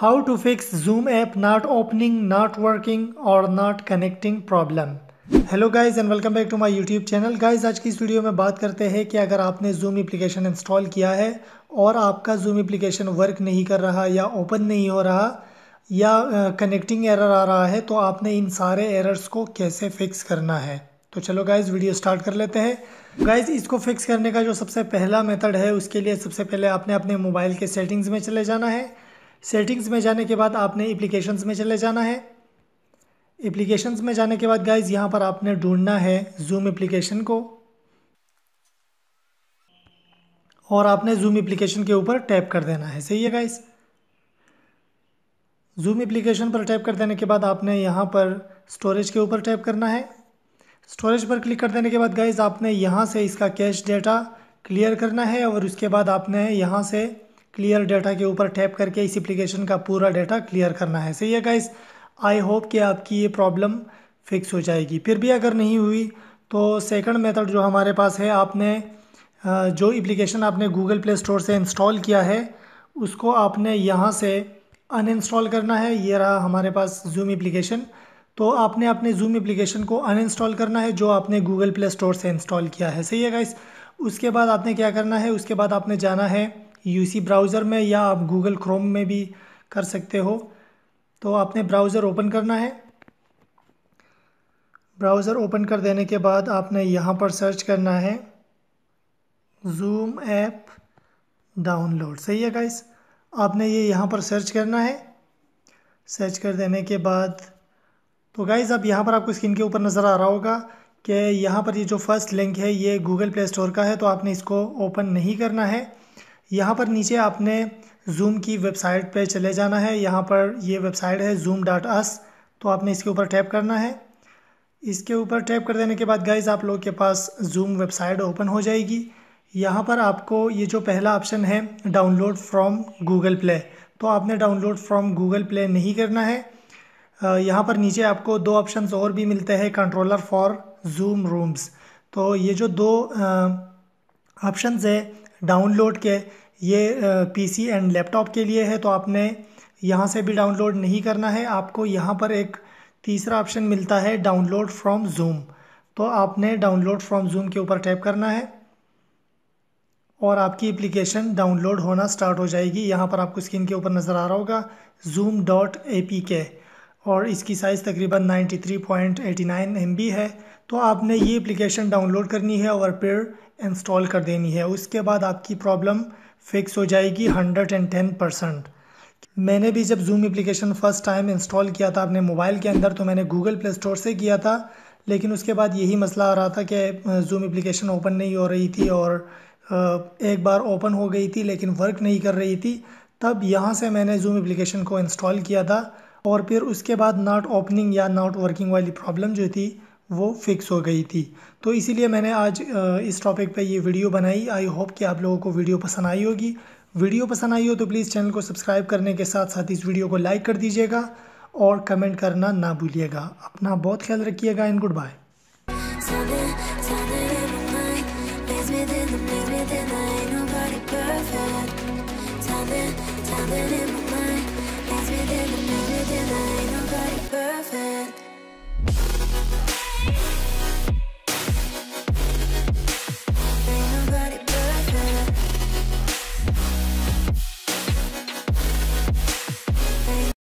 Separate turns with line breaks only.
how to fix zoom app not opening not working or not connecting problem hello guys and welcome back to my YouTube channel guys आज की इस video में बात करते हैं कि अगर आपने जूम एप्लीकेशन इंस्टॉल किया है और आपका जूम एप्लीकेशन वर्क नहीं कर रहा या ओपन नहीं हो रहा या कनेक्टिंग uh, एरर आ रहा है तो आपने इन सारे एरर्स को कैसे फिक्स करना है तो चलो गाइज वीडियो स्टार्ट कर लेते हैं गाइज इसको फिक्स करने का जो सबसे पहला मेथड है उसके लिए सबसे पहले आपने अपने मोबाइल के सेटिंग्स में चले जाना है सेटिंग्स में जाने के बाद आपने एप्लीकेशंस में चले जाना है एप्लीकेशंस में जाने के बाद गाइज यहाँ पर आपने ढूंढना है जूम एप्लीकेशन को और आपने जूम एप्लीकेशन के ऊपर टैप कर देना है सही है गाइज जूम एप्लीकेशन पर टैप कर देने के बाद आपने यहाँ पर स्टोरेज के ऊपर टैप करना है स्टोरेज पर क्लिक कर देने के बाद गाइज आपने यहाँ से इसका कैश डेटा क्लियर करना है और उसके बाद आपने यहाँ से क्लियर डेटा के ऊपर टैप करके इस एप्लीकेशन का पूरा डेटा क्लियर करना है सही है गाइस आई होप कि आपकी ये प्रॉब्लम फिक्स हो जाएगी फिर भी अगर नहीं हुई तो सेकंड मेथड जो हमारे पास है आपने जो एप्लीकेशन आपने गूगल प्ले स्टोर से इंस्टॉल किया है उसको आपने यहाँ से अनइंस्टॉल करना है ये रहा हमारे पास जूम एप्लीकेशन तो आपने अपने जूम एप्लीकेशन को अनइंस्टॉल करना है जो आपने गूगल प्ले स्टोर से इंस्टॉल किया है सही है गाइस उसके बाद आपने क्या करना है उसके बाद आपने जाना है यूसी ब्राउज़र में या आप गूगल क्रोम में भी कर सकते हो तो आपने ब्राउज़र ओपन करना है ब्राउज़र ओपन कर देने के बाद आपने यहाँ पर सर्च करना है जूम ऐप डाउनलोड सही है गाइस आपने ये यहाँ पर सर्च करना है सर्च कर देने के बाद तो गाइज़ अब यहाँ पर आपको स्क्रीन के ऊपर नज़र आ रहा होगा कि यहाँ पर ये जो फर्स्ट लिंक है ये गूगल प्ले स्टोर का है तो आपने इसको ओपन नहीं करना है यहाँ पर नीचे आपने जूम की वेबसाइट पे चले जाना है यहाँ पर ये वेबसाइट है जूम डॉट अस तो आपने इसके ऊपर टैप करना है इसके ऊपर टैप कर देने के बाद गाइज आप लोग के पास जूम वेबसाइट ओपन हो जाएगी यहाँ पर आपको ये जो पहला ऑप्शन है डाउनलोड फ्रॉम गूगल प्ले तो आपने डाउनलोड फ्रॉम गूगल प्ले नहीं करना है यहाँ पर नीचे आपको दो ऑप्शन और भी मिलते हैं कंट्रोलर फॉर जूम रूम्स तो ये जो दो ऑप्शन है डाउनलोड के ये पीसी एंड लैपटॉप के लिए है तो आपने यहाँ से भी डाउनलोड नहीं करना है आपको यहाँ पर एक तीसरा ऑप्शन मिलता है डाउनलोड फ्रॉम जूम तो आपने डाउनलोड फ्रॉम जूम के ऊपर टैप करना है और आपकी एप्लीकेशन डाउनलोड होना स्टार्ट हो जाएगी यहाँ पर आपको स्क्रीन के ऊपर नज़र आ रहा होगा जूम डॉट ए पी के और इसकी साइज़ तकरीबन 93.89 बी है तो आपने ये एप्लीकेशन डाउनलोड करनी है और फिर इंस्टॉल कर देनी है उसके बाद आपकी प्रॉब्लम फिक्स हो जाएगी 110 परसेंट मैंने भी जब zoom application first time install किया था अपने मोबाइल के अंदर तो मैंने गूगल प्ले स्टोर से किया था लेकिन उसके बाद यही मसला आ रहा था कि जूम एप्लीकेशन ओपन नहीं हो रही थी और एक बार ओपन हो गई थी लेकिन वर्क नहीं कर रही थी तब यहाँ से मैंने जूम एप्लीकेशन को इंस्टॉल किया था और फिर उसके बाद नॉट ओपनिंग या नॉट वर्किंग वाली प्रॉब्लम जो थी वो फिक्स हो गई थी तो इसीलिए मैंने आज इस टॉपिक पे ये वीडियो बनाई आई होप कि आप लोगों को वीडियो पसंद आई होगी वीडियो पसंद आई हो तो प्लीज़ चैनल को सब्सक्राइब करने के साथ साथ इस वीडियो को लाइक कर दीजिएगा और कमेंट करना ना भूलिएगा अपना बहुत ख्याल रखिएगा एंड गुड बाय